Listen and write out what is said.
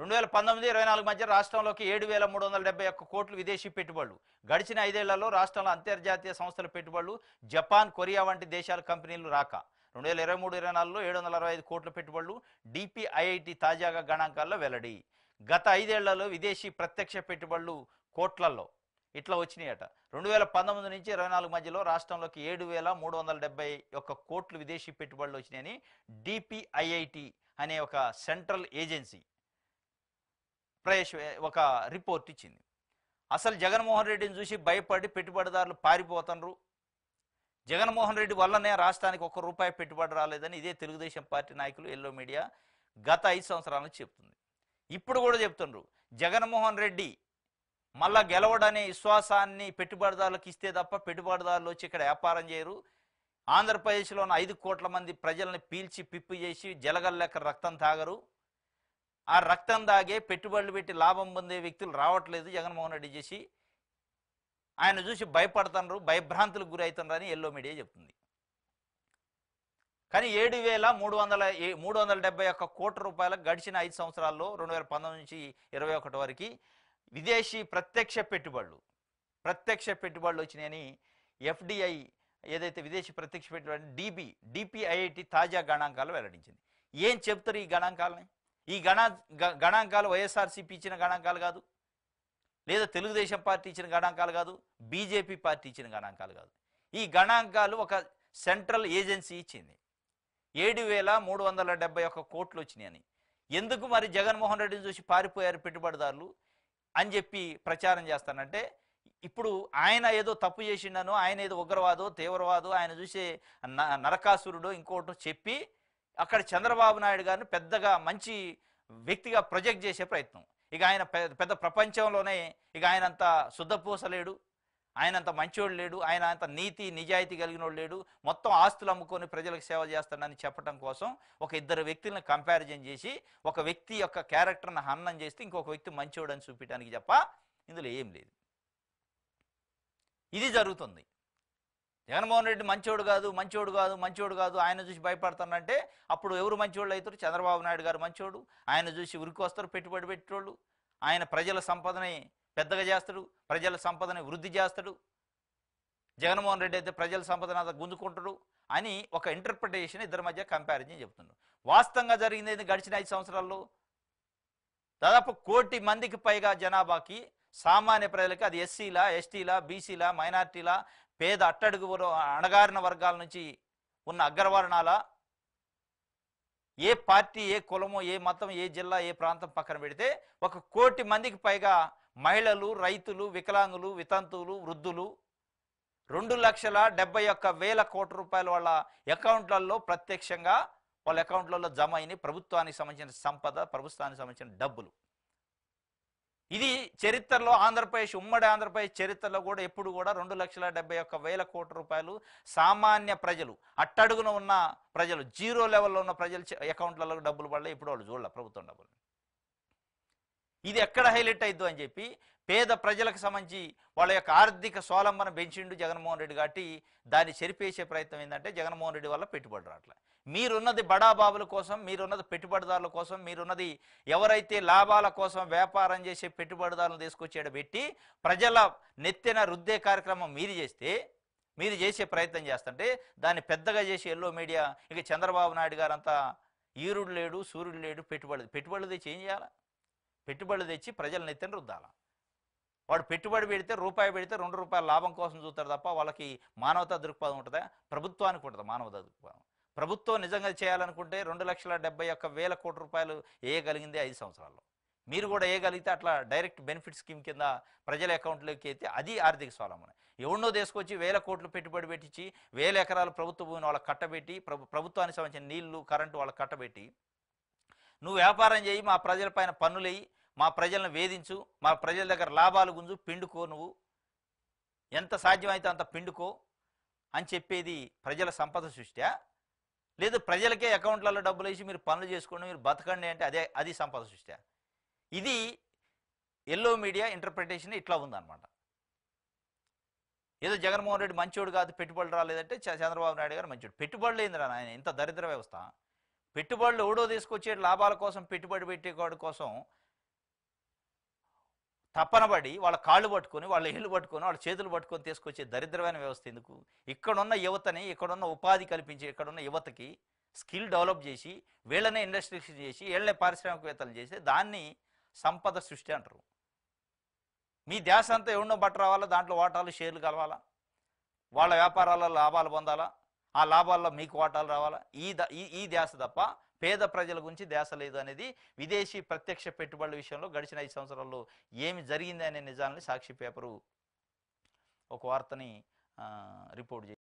రెండు వేల పంతొమ్మిది ఇరవై నాలుగు మధ్య రాష్ట్రంలోకి ఏడు వేల మూడు వందల డెబ్బై ఒక్క కోట్లు విదేశీ పెట్టుబడులు గడిచిన ఐదేళ్లలో రాష్ట్రంలో అంతర్జాతీయ సంస్థల పెట్టుబడులు జపాన్ కొరియా వంటి దేశాల కంపెనీలు రాక రెండు వేల ఇరవై మూడు ఇరవై నాలుగులో ఏడు వందల అరవై ఐదు కోట్ల పెట్టుబడులు డిపిఐఐటి తాజాగా గణాంకాల్లో వెల్లడి గత ఐదేళ్లలో విదేశీ ప్రత్యక్ష పెట్టుబడులు కోట్లలో ఇట్లా వచ్చినాయట రెండు వేల పంతొమ్మిది నుంచి ఇరవై నాలుగు మధ్యలో రాష్ట్రంలోకి ఏడు వేల మూడు వందల డెబ్బై ఒక్క కోట్లు విదేశీ పెట్టుబడులు వచ్చినాయని డిపిఐఐటి అనే ఒక సెంట్రల్ ఏజెన్సీ ప్రవేశ ఒక రిపోర్ట్ ఇచ్చింది అసలు జగన్మోహన్ రెడ్డిని చూసి భయపడి పెట్టుబడిదారులు పారిపోతున్నారు జగన్మోహన్ రెడ్డి వల్లనే రాష్ట్రానికి ఒక్క రూపాయి పెట్టుబడి రాలేదని ఇదే తెలుగుదేశం పార్టీ నాయకులు ఎల్లో మీడియా గత ఐదు సంవత్సరాలు చెప్తుంది ఇప్పుడు కూడా చెప్తుండ్రు జగన్మోహన్ రెడ్డి మళ్ళా గెలవడనే విశ్వాసాన్ని పెట్టుబడిదారులకు ఇస్తే తప్ప పెట్టుబడిదారులు వచ్చి ఇక్కడ వ్యాపారం చేయరు ఆంధ్రప్రదేశ్లోని ఐదు కోట్ల మంది ప్రజలను పీల్చి పిప్పి చేసి జలగల్లెక్క రక్తం తాగరు ఆ రక్తం దాగే పెట్టుబడులు పెట్టి లాభం పొందే వ్యక్తులు రావట్లేదు జగన్మోహన్ రెడ్డి చేసి ఆయన చూసి భయపడుతున్నారు భయభ్రాంతులకు గురవుతున్నారు అని ఎల్లో మీడియా చెప్తుంది కానీ ఏడు వేల మూడు వందల మూడు వందల డెబ్బై ఒక్క కోట్ల రూపాయలు గడిచిన ఐదు సంవత్సరాల్లో రెండు వేల పంతొమ్మిది నుంచి ఇరవై ఒకటి వరకు విదేశీ ప్రత్యక్ష పెట్టుబడులు ప్రత్యక్ష పెట్టుబడులు వచ్చినాయని ఎఫ్డిఐ ఏదైతే విదేశీ ప్రత్యక్ష పెట్టుబడి డిబి డిపిఐఐటి తాజా గణాంకాలు వెల్లడించింది ఏం చెప్తారు ఈ గణాంకాలని ఈ గణ గణాంకాలు వైఎస్ఆర్సీపీ ఇచ్చిన గణాంకాలు కాదు లేదా తెలుగుదేశం పార్టీ ఇచ్చిన గణాంకాలు కాదు బీజేపీ పార్టీ ఇచ్చిన గణాంకాలు కాదు ఈ గణాంకాలు ఒక సెంట్రల్ ఏజెన్సీ ఇచ్చింది ఏడు వేల మూడు వందల డెబ్బై ఒక్క కోట్లు వచ్చినాయని ఎందుకు మరి జగన్మోహన్ రెడ్డిని చూసి పారిపోయారు పెట్టుబడిదారులు అని చెప్పి ప్రచారం చేస్తానంటే ఇప్పుడు ఆయన ఏదో తప్పు చేసిండనో ఆయన ఏదో ఉగ్రవాదో తీవ్రవాదో ఆయన చూసే నరకాసురుడో ఇంకోటో చెప్పి అక్కడ చంద్రబాబు నాయుడు గారిని పెద్దగా మంచి వ్యక్తిగా ప్రొజెక్ట్ చేసే ప్రయత్నం ఇక ఆయన పెద్ద ప్రపంచంలోనే ఇక ఆయన అంత శుద్ధపూసలేడు ఆయన అంత మంచోడు లేడు ఆయన అంత నీతి నిజాయితీ కలిగినోడు లేడు మొత్తం ఆస్తులు అమ్ముకొని ప్రజలకు సేవ చేస్తాడని చెప్పడం కోసం ఒక ఇద్దరు వ్యక్తులను కంపారిజన్ చేసి ఒక వ్యక్తి యొక్క క్యారెక్టర్ను హన్నం చేస్తే ఇంకొక వ్యక్తి మంచోడని చూపించడానికి చెప్ప ఇందులో ఏం లేదు ఇది జరుగుతుంది జగన్మోహన్ రెడ్డి మంచోడు కాదు మంచోడు కాదు మంచోడు కాదు ఆయన చూసి భయపడతానంటే అప్పుడు ఎవరు మంచోళ్ళు అవుతారు చంద్రబాబు నాయుడు గారు మంచోడు ఆయన చూసి ఉరికి వస్తారు పెట్టుబడి పెట్టేవాళ్ళు ఆయన ప్రజల సంపదని పెద్దగా చేస్తాడు ప్రజల సంపదని వృద్ధి చేస్తాడు జగన్మోహన్ రెడ్డి అయితే ప్రజల సంపదని అంతా గుంజుకుంటాడు అని ఒక ఇంటర్ప్రిటేషన్ ఇద్దరి మధ్య కంపారిజన్ చెప్తున్నాడు వాస్తవంగా జరిగింది గడిచిన ఐదు సంవత్సరాల్లో దాదాపు కోటి మందికి పైగా జనాభాకి సామాన్య ప్రజలకి అది ఎస్సీలా ఎస్టీలా బీసీలా మైనార్టీలా పేద అట్టడుగు అణగారిన వర్గాల నుంచి ఉన్న అగ్రవర్ణాల ఏ పార్టీ ఏ కులము ఏ మతం ఏ జిల్లా ఏ ప్రాంతం పక్కన పెడితే ఒక కోటి మందికి పైగా మహిళలు రైతులు వికలాంగులు వితంతువులు వృద్ధులు రెండు లక్షల డెబ్బై ఒక్క వేల కోట్ల రూపాయల వాళ్ళ అకౌంట్లలో ప్రత్యక్షంగా వాళ్ళ అకౌంట్లలో జమ అయిన ప్రభుత్వానికి సంబంధించిన సంపద ప్రభుత్వానికి సంబంధించిన డబ్బులు ఇది చరిత్రలో ఆంధ్రప్రదేశ్ ఉమ్మడి ఆంధ్రప్రదేశ్ చరిత్రలో కూడా ఎప్పుడు కూడా రెండు లక్షల డెబ్బై ఒక్క వేల కోట్ల రూపాయలు సామాన్య ప్రజలు అట్టడుగున ఉన్న ప్రజలు జీరో లెవెల్లో ఉన్న ప్రజల అకౌంట్లలో డబ్బులు పడలే ఇప్పుడు వాళ్ళు చూడాలి ప్రభుత్వం డబ్బులు ఇది ఎక్కడ హైలైట్ అయిద్దు అని చెప్పి పేద ప్రజలకు సంబంధించి వాళ్ళ యొక్క ఆర్థిక స్వాలంబన పెంచిండు జగన్మోహన్ రెడ్డి కాబట్టి దాన్ని చెరిపేసే ప్రయత్నం ఏంటంటే జగన్మోహన్ రెడ్డి వల్ల పెట్టుబడి రావట్లే మీరున్నది బడాబాబుల కోసం మీరున్నది పెట్టుబడిదారుల కోసం మీరున్నది ఎవరైతే లాభాల కోసం వ్యాపారం చేసే పెట్టుబడిదారులను తీసుకొచ్చేట పెట్టి ప్రజల నెత్తిన రుద్దే కార్యక్రమం మీరు చేస్తే మీరు చేసే ప్రయత్నం చేస్తుంటే దాన్ని పెద్దగా చేసి ఎల్లో మీడియా ఇక చంద్రబాబు నాయుడు గారంతా ఈరుడు లేడు సూర్యుడు లేడు పెట్టుబడి పెట్టుబడిది చేంజ్ చేయాలా పెట్టుబడులు తెచ్చి ప్రజల నెత్తిన రుద్దాల వాడు పెట్టుబడి పెడితే రూపాయి పెడితే రెండు రూపాయల లాభం కోసం చూస్తారు తప్ప వాళ్ళకి మానవతా దృక్పథం ఉంటుందా ప్రభుత్వానికి ఉంటుంది మానవతా దృక్పథం ప్రభుత్వం నిజంగా చేయాలనుకుంటే రెండు లక్షల డెబ్బై ఒక్క వేల కోటి రూపాయలు వేయగలిగింది ఐదు సంవత్సరాల్లో మీరు కూడా వేయగలిగితే అట్లా డైరెక్ట్ బెనిఫిట్ స్కీమ్ కింద ప్రజల అకౌంట్లోకి అయితే అది ఆర్థిక స్వలంబన ఎవడో తీసుకొచ్చి వేల కోట్లు పెట్టుబడి పెట్టించి వేల ఎకరాలు ప్రభుత్వ భూమిని వాళ్ళకి కట్టబెట్టి ప్రభుత్వానికి సంబంధించిన నీళ్లు కరెంటు వాళ్ళకి కట్టబెట్టి నువ్వు వ్యాపారం చేయి మా ప్రజలపైన వేయి మా ప్రజలను వేధించు మా ప్రజల దగ్గర లాభాలు గుంజు పిండుకో నువ్వు ఎంత సాధ్యమైతే అంత పిండుకో అని చెప్పేది ప్రజల సంపద సృష్ట్యా లేదు ప్రజలకే అకౌంట్లలో డబ్బులు వేసి మీరు పనులు చేసుకోండి మీరు బతకండి అంటే అదే అది సంపద సృష్ట్యా ఇది ఎల్లో మీడియా ఇంటర్ప్రిటేషన్ ఇట్లా ఉందన్నమాట ఏదో జగన్మోహన్ రెడ్డి మంచోడు కాదు పెట్టుబడులు రాలేదంటే చంద్రబాబు నాయుడు గారు మంచోడు పెట్టుబడులు ఏందిరా ఆయన ఇంత దరిద్ర వ్యవస్థ పెట్టుబడులు ఎవడో తీసుకొచ్చే లాభాల కోసం పెట్టుబడి పెట్టేవాడి కోసం తప్పనబడి వాళ్ళ కాళ్ళు పట్టుకొని వాళ్ళ ఇళ్ళు పట్టుకొని వాళ్ళ చేతులు పట్టుకొని తీసుకొచ్చే దరిద్రమైన వ్యవస్థ ఎందుకు ఇక్కడున్న యువతని ఇక్కడున్న ఉపాధి కల్పించి ఇక్కడున్న యువతకి స్కిల్ డెవలప్ చేసి వీళ్ళనే ఇండస్ట్రీస్ చేసి వీళ్ళనే పారిశ్రామికవేత్తలు చేసి దాన్ని సంపద సృష్టి అంటారు మీ దేశం అంతా ఎవరినో బట్ట రావాలా దాంట్లో వాటాలు షేర్లు కలవాలా వాళ్ళ వ్యాపారాలలో లాభాలు పొందాలా ఆ లాభాల్లో మీకు వాటాలు రావాలా ఈ ఈ దేశ తప్ప పేద ప్రజల గురించి దేశ లేదు అనేది విదేశీ ప్రత్యక్ష పెట్టుబడుల విషయంలో గడిచిన ఐదు సంవత్సరాల్లో ఏమి జరిగింది అనే నిజాలని సాక్షి పేపరు ఒక వార్తని రిపోర్ట్ చేసి